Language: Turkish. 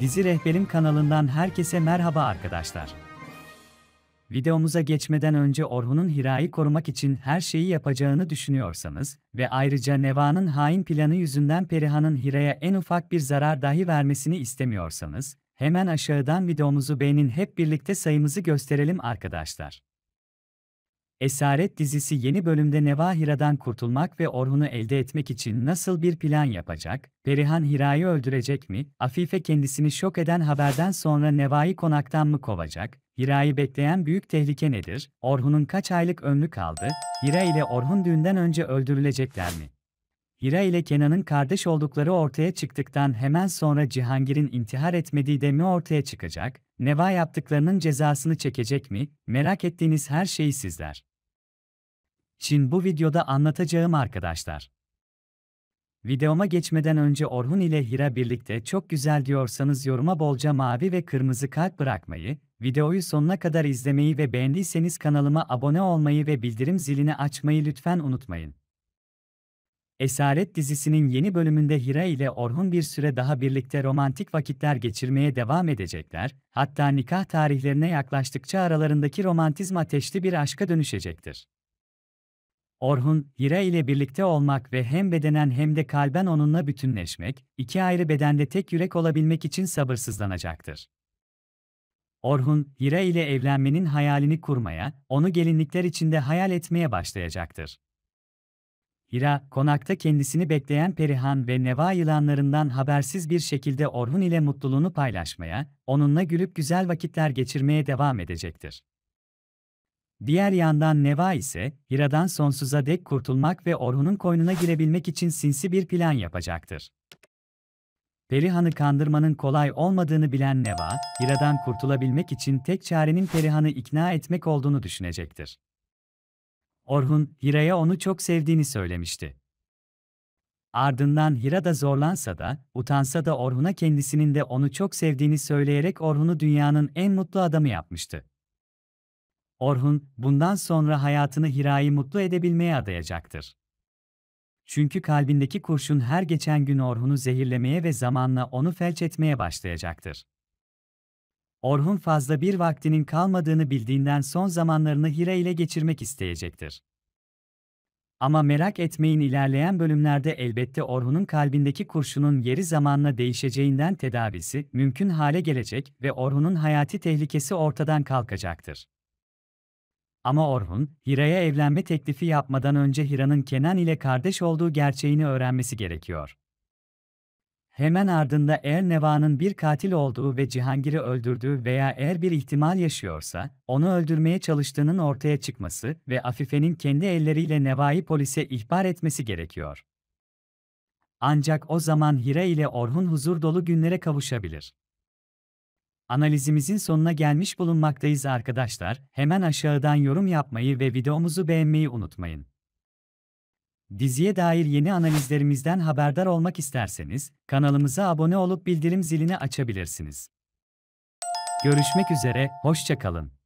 Dizi Rehberim kanalından herkese merhaba arkadaşlar. Videomuza geçmeden önce Orhun'un Hira'yı korumak için her şeyi yapacağını düşünüyorsanız ve ayrıca Neva'nın hain planı yüzünden Perihan'ın Hira'ya en ufak bir zarar dahi vermesini istemiyorsanız, hemen aşağıdan videomuzu beğenin hep birlikte sayımızı gösterelim arkadaşlar. Esaret dizisi yeni bölümde Neva Hira'dan kurtulmak ve Orhun'u elde etmek için nasıl bir plan yapacak? Perihan Hira'yı öldürecek mi? Afife kendisini şok eden haberden sonra Neva'yı konaktan mı kovacak? Hira'yı bekleyen büyük tehlike nedir? Orhun'un kaç aylık ömrü kaldı? Hira ile Orhun düğünden önce öldürülecekler mi? Hira ile Kenan'ın kardeş oldukları ortaya çıktıktan hemen sonra Cihangir'in intihar etmediği de mi ortaya çıkacak? Neva yaptıklarının cezasını çekecek mi? Merak ettiğiniz her şeyi sizler. Çin bu videoda anlatacağım arkadaşlar. Videoma geçmeden önce Orhun ile Hira birlikte çok güzel diyorsanız yoruma bolca mavi ve kırmızı kalp bırakmayı, videoyu sonuna kadar izlemeyi ve beğendiyseniz kanalıma abone olmayı ve bildirim zilini açmayı lütfen unutmayın. Esaret dizisinin yeni bölümünde Hira ile Orhun bir süre daha birlikte romantik vakitler geçirmeye devam edecekler, hatta nikah tarihlerine yaklaştıkça aralarındaki romantizm ateşli bir aşka dönüşecektir. Orhun, Hira ile birlikte olmak ve hem bedenen hem de kalben onunla bütünleşmek, iki ayrı bedende tek yürek olabilmek için sabırsızlanacaktır. Orhun, Hira ile evlenmenin hayalini kurmaya, onu gelinlikler içinde hayal etmeye başlayacaktır. Hira, konakta kendisini bekleyen Perihan ve Neva yılanlarından habersiz bir şekilde Orhun ile mutluluğunu paylaşmaya, onunla gülüp güzel vakitler geçirmeye devam edecektir. Diğer yandan Neva ise, Hira'dan sonsuza dek kurtulmak ve Orhun'un koynuna girebilmek için sinsi bir plan yapacaktır. Perihan'ı kandırmanın kolay olmadığını bilen Neva, Hira'dan kurtulabilmek için tek çarenin Perihan'ı ikna etmek olduğunu düşünecektir. Orhun, Hira'ya onu çok sevdiğini söylemişti. Ardından Hira da zorlansa da, utansa da Orhun'a kendisinin de onu çok sevdiğini söyleyerek Orhun'u dünyanın en mutlu adamı yapmıştı. Orhun, bundan sonra hayatını Hira'yı mutlu edebilmeye adayacaktır. Çünkü kalbindeki kurşun her geçen gün Orhun'u zehirlemeye ve zamanla onu felç etmeye başlayacaktır. Orhun fazla bir vaktinin kalmadığını bildiğinden son zamanlarını Hira ile geçirmek isteyecektir. Ama merak etmeyin ilerleyen bölümlerde elbette Orhun'un kalbindeki kurşunun yeri zamanla değişeceğinden tedavisi mümkün hale gelecek ve Orhun'un hayati tehlikesi ortadan kalkacaktır. Ama Orhun, Hira'ya evlenme teklifi yapmadan önce Hira'nın Kenan ile kardeş olduğu gerçeğini öğrenmesi gerekiyor. Hemen ardında eğer Neva'nın bir katil olduğu ve Cihangir'i öldürdüğü veya eğer bir ihtimal yaşıyorsa, onu öldürmeye çalıştığının ortaya çıkması ve Afife'nin kendi elleriyle Neva'yı polise ihbar etmesi gerekiyor. Ancak o zaman Hira ile Orhun huzur dolu günlere kavuşabilir. Analizimizin sonuna gelmiş bulunmaktayız arkadaşlar. Hemen aşağıdan yorum yapmayı ve videomuzu beğenmeyi unutmayın. Diziye dair yeni analizlerimizden haberdar olmak isterseniz kanalımıza abone olup bildirim zilini açabilirsiniz. Görüşmek üzere, hoşçakalın.